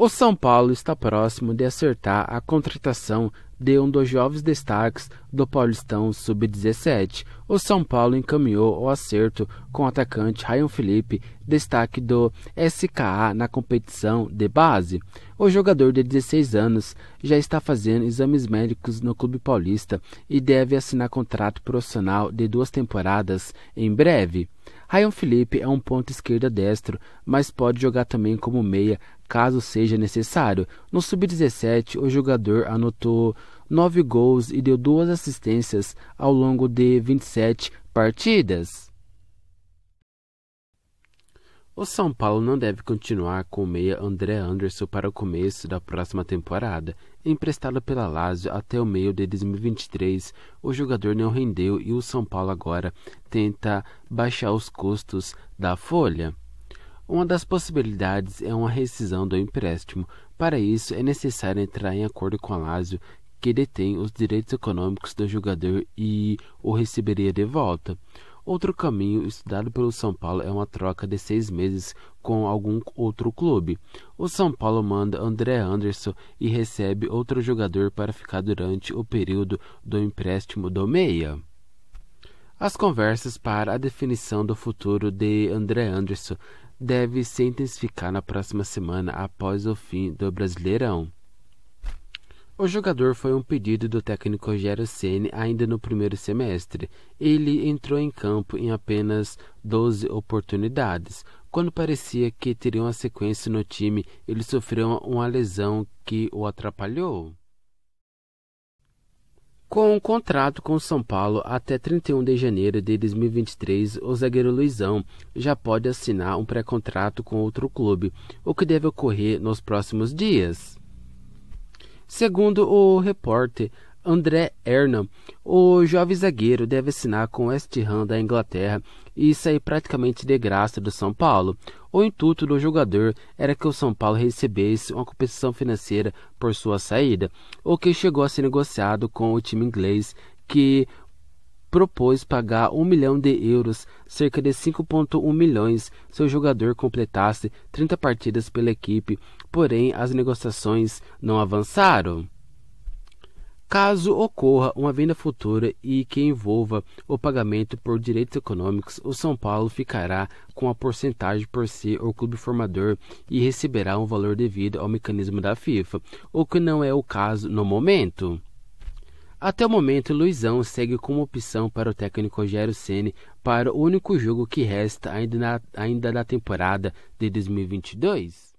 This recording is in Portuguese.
O São Paulo está próximo de acertar a contratação de um dos jovens destaques do Paulistão Sub-17. O São Paulo encaminhou o acerto com o atacante Ryan Felipe, destaque do SKA na competição de base. O jogador de 16 anos já está fazendo exames médicos no Clube Paulista e deve assinar contrato profissional de duas temporadas em breve. Ryan Felipe é um ponto esquerda destro, mas pode jogar também como meia, caso seja necessário. No sub-17, o jogador anotou nove gols e deu duas assistências ao longo de 27 partidas. O São Paulo não deve continuar com o meia André Anderson para o começo da próxima temporada. Emprestado pela Lazio até o meio de 2023, o jogador não rendeu e o São Paulo agora tenta baixar os custos da folha. Uma das possibilidades é uma rescisão do empréstimo. Para isso, é necessário entrar em acordo com a Lazio, que detém os direitos econômicos do jogador e o receberia de volta. Outro caminho estudado pelo São Paulo é uma troca de seis meses com algum outro clube. O São Paulo manda André Anderson e recebe outro jogador para ficar durante o período do empréstimo do Meia. As conversas para a definição do futuro de André Anderson devem se intensificar na próxima semana após o fim do Brasileirão. O jogador foi um pedido do técnico Rogério Ceni ainda no primeiro semestre. Ele entrou em campo em apenas 12 oportunidades. Quando parecia que teria uma sequência no time, ele sofreu uma lesão que o atrapalhou. Com um contrato com o São Paulo até 31 de janeiro de 2023, o zagueiro Luizão já pode assinar um pré-contrato com outro clube, o que deve ocorrer nos próximos dias. Segundo o repórter André Hernan, o jovem zagueiro deve assinar com o West Ham da Inglaterra e sair praticamente de graça do São Paulo. O intuito do jogador era que o São Paulo recebesse uma compensação financeira por sua saída, o que chegou a ser negociado com o time inglês que propôs pagar um milhão de euros, cerca de 5,1 milhões, se o jogador completasse 30 partidas pela equipe, porém as negociações não avançaram. Caso ocorra uma venda futura e que envolva o pagamento por direitos econômicos, o São Paulo ficará com a porcentagem por ser si, o clube formador e receberá um valor devido ao mecanismo da FIFA, o que não é o caso no momento. Até o momento, Luizão segue como opção para o técnico Rogério Ceni para o único jogo que resta ainda, na, ainda da temporada de 2022.